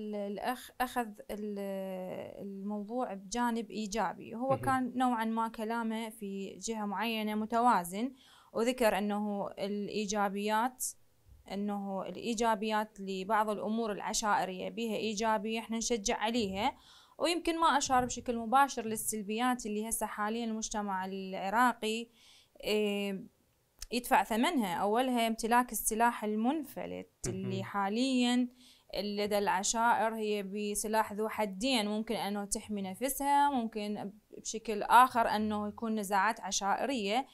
الأخ أخذ الموضوع بجانب إيجابي هو كان نوعا ما كلامه في جهة معينة متوازن وذكر أنه الإيجابيات أنه الإيجابيات لبعض الأمور العشائرية بها إيجابية إحنا نشجع عليها ويمكن ما أشار بشكل مباشر للسلبيات اللي هسه حاليا المجتمع العراقي إيه، يدفع ثمنها أولها امتلاك السلاح المنفلت اللي حاليا لدى العشائر هي بسلاح ذو حدين ممكن أنه تحمي نفسها ممكن بشكل آخر أنه يكون نزاعات عشائرية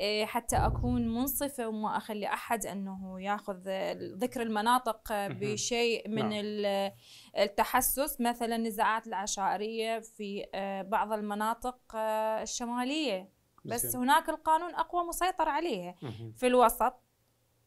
إيه، حتى أكون منصفة وما أخلي أحد أنه يأخذ ذكر المناطق بشيء من نعم. التحسس مثلا النزاعات العشائرية في إيه، بعض المناطق إيه، الشمالية بس هناك القانون أقوى مسيطر عليها في الوسط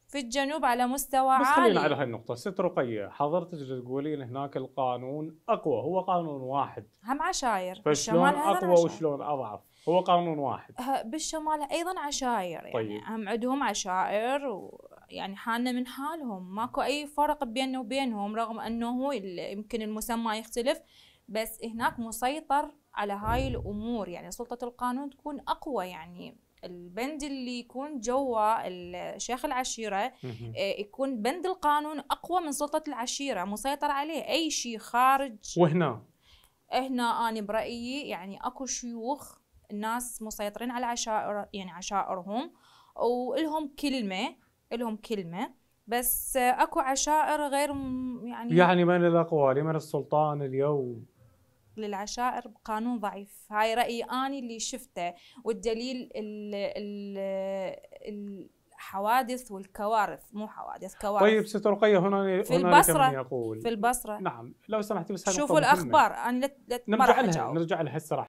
في الجنوب على مستوى بس عالي خلينا على هاي النقطة ست رقية حضرتك تقولين هناك القانون أقوى هو قانون واحد هم عشاير فشلون أقوى عشاير. وشلون أضعف هو قانون واحد بالشمال أيضا عشاير يعني طيب. هم عندهم عشائر و... يعني حالنا من حالهم ماكو أي فرق بيننا وبينهم رغم أنه يمكن المسمى يختلف بس هناك مسيطر على هاي الأمور يعني سلطة القانون تكون أقوى يعني البند اللي يكون جوا شيخ العشيرة آه، يكون بند القانون أقوى من سلطة العشيرة مسيطر عليه أي شيء خارج وهنا هنا أنا برأيي يعني أكو شيوخ الناس مسيطرين على عشائر يعني عشائرهم ولهم كلمة لهم كلمة بس أكو عشائر غير يعني يعني من الأقوى لمن السلطان اليوم للعشائر بقانون ضعيف هاي رأيي أنا اللي شفته والدليل ال ال ال الحوادث والكوارث مو حوادث كوارث طيب ست رقية هنا في البصرة يقول في البصرة نعم لو سمحتي بس شوفوا الأخبار أنا لا نرجع لها نرجع لها الصراحة